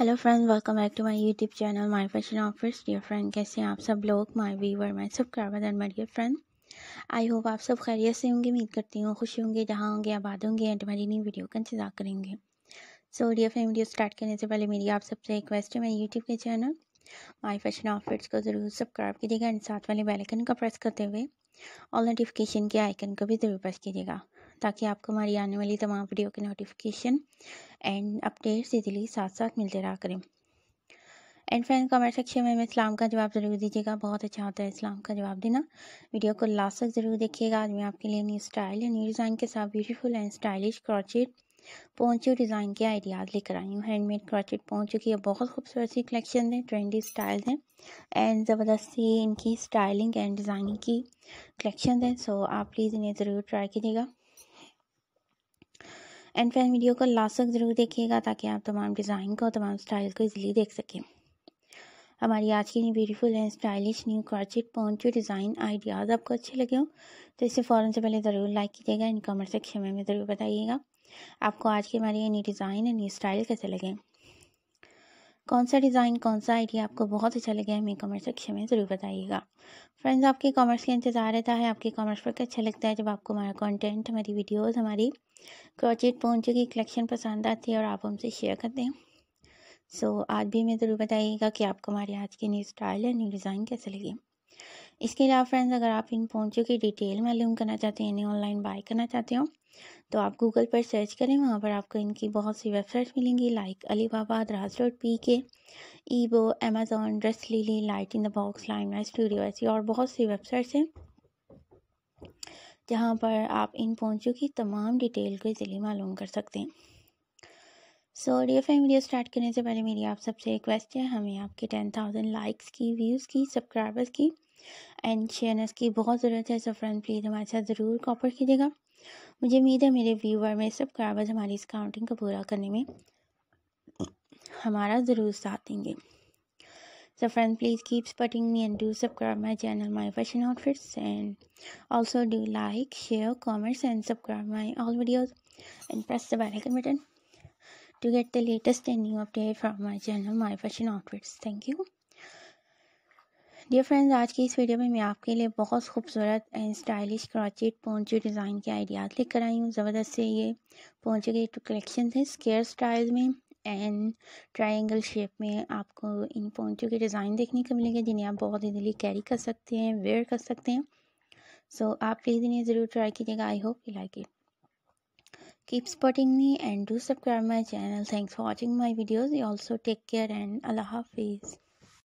hello friends welcome back to my YouTube channel my fashion office dear friend कैसे हैं आप सब लोग my viewer my subscriber and my dear friend I hope आप सब खैरियत से होंगे उम्मीद करती हूँ खुश होंगे जहाँ होंगे आबाद होंगे एंड मेरी नई वीडियो का इंतजार करेंगे so dear friend video start करने से पहले मेरी आप सबसे रिक्वेस्ट है मेरे यूट्यूब के चैनल माई फैशन ऑफिस को ज़रूर सब्सक्राइब कीजिएगा एंड साथ वाले बेलकन का प्रेस करते हुए और नोटिफिकेशन के आइकन को भी ज़रूर प्रेस कीजिएगा ताकि आपको हमारी आने वाली तमाम वीडियो के नोटिफिकेशन एंड अपडेट्स इजीली साथ साथ मिलते रहा करें एंड फ्रेंड कमेंट सेक्शन में इस्लाम का जवाब ज़रूर दीजिएगा बहुत अच्छा होता है इस्लाम का जवाब देना वीडियो को लास्ट तक ज़रूर देखिएगा आज मैं आपके लिए न्यू स्टाइल या न्यू डिज़ाइन के साथ beautiful and stylish crochet poncho design के आइडियाज़ लेकर आई हूँ हैंडमेड क्रॉचेट पहुँच चुकी है बहुत खूबसूरत सी कलेक्शन है ट्रेंडी स्टाइल हैं एंड ज़बरदस्ती इनकी स्टाइलिंग एंड डिज़ाइनिंग की कलेक्शन है सो आप प्लीज़ इन्हें ज़रूर ट्राई कीजिएगा एंड फ्रेंड वीडियो को लास्ट तक ज़रूर देखिएगा ताकि आप तमाम डिज़ाइन को तमाम स्टाइल को इजीली देख सकें हमारी आज की beautiful and stylish new crochet poncho design ideas आपको अच्छे लगे हों तो इसे फॉरन से पहले ज़रूर लाइक कीजिएगा एंड कमेंट सेक्शन में ज़रूर बताइएगा आपको आज की हमारी ये new design and new style कैसे लगे कौन सा डिज़ाइन कौन सा आइडिया आपको बहुत अच्छा लगे हमें कमेंट सेक्शन में ज़रूर बताइएगा फ्रेंड्स आपके कमेंट्स का इंतज़ार रहता है आपके कमेंट्स पर अच्छा लगता है जब आपको हमारा कंटेंट हमारी वीडियोस हमारी क्रोचेट पहुँचे की कलेक्शन पसंद आती है और आप हमसे शेयर करते हैं सो so, आज भी हमें ज़रूर बताइएगा कि आपको हमारी आज की न्यू स्टाइल या न्यू डिज़ाइन कैसे लगे इसके अलावा फ्रेंड्स अगर आप इन पहुँचों की डिटेल मालूम करना चाहते हैं इन्हें ऑनलाइन बाय करना चाहते हो तो आप गूगल पर सर्च करें वहाँ पर आपको इनकी बहुत सी वेबसाइट्स मिलेंगी लाइक अली बाबा द्रास रोड पी के eBay Amazon Dresslily LightInTheBox line studio ऐसी और बहुत सी वेबसाइट्स हैं जहाँ पर आप इन पहुँचों की तमाम डिटेल को जरिए मालूम कर सकते हैं so so, F M video start करने से पहले मेरी आप सबसे रिक्वेस्ट है हमें आपके टेन थाउजेंड लाइक्स की व्यूज़ की सब्सक्राइबर्स की एंड शेयरनेस की बहुत ज़रूरत है सो फ्रेंड प्लीज़ हमारे साथ ज़रूर कॉपर कीजिएगा मुझे उम्मीद है मेरे व्यूअर में सब कारबाज हमारी इस काउंटिंग को पूरा करने में हमारा ज़रूर साथ देंगे so friend please keep supporting me and do subscribe my channel my fashion outfits and also do like share comments and subscribe my all videos and press the bell icon button to get the latest and new update from my channel my fashion outfits thank you dear friends आज की इस video में मैं आपके लिए बहुत खूबसूरत and stylish crochet poncho design के आइडियाज़ लेकर आई हूँ ज़बरदस्त से ये पोंचे के टू कलेक्शन है स्केयर स्टाइल में एंड ट्रायंगल शेप में आपको इन पोंचो के डिज़ाइन देखने को मिलेंगे जिन्हें आप बहुत इजीली कैरी कर सकते हैं वेयर कर सकते हैं सो so, आप प्लीज़ इन्हें ज़रूर ट्राई कीजिएगा I hope you like it keep supporting me and do subscribe my channel thanks for watching my videos you also take care and allah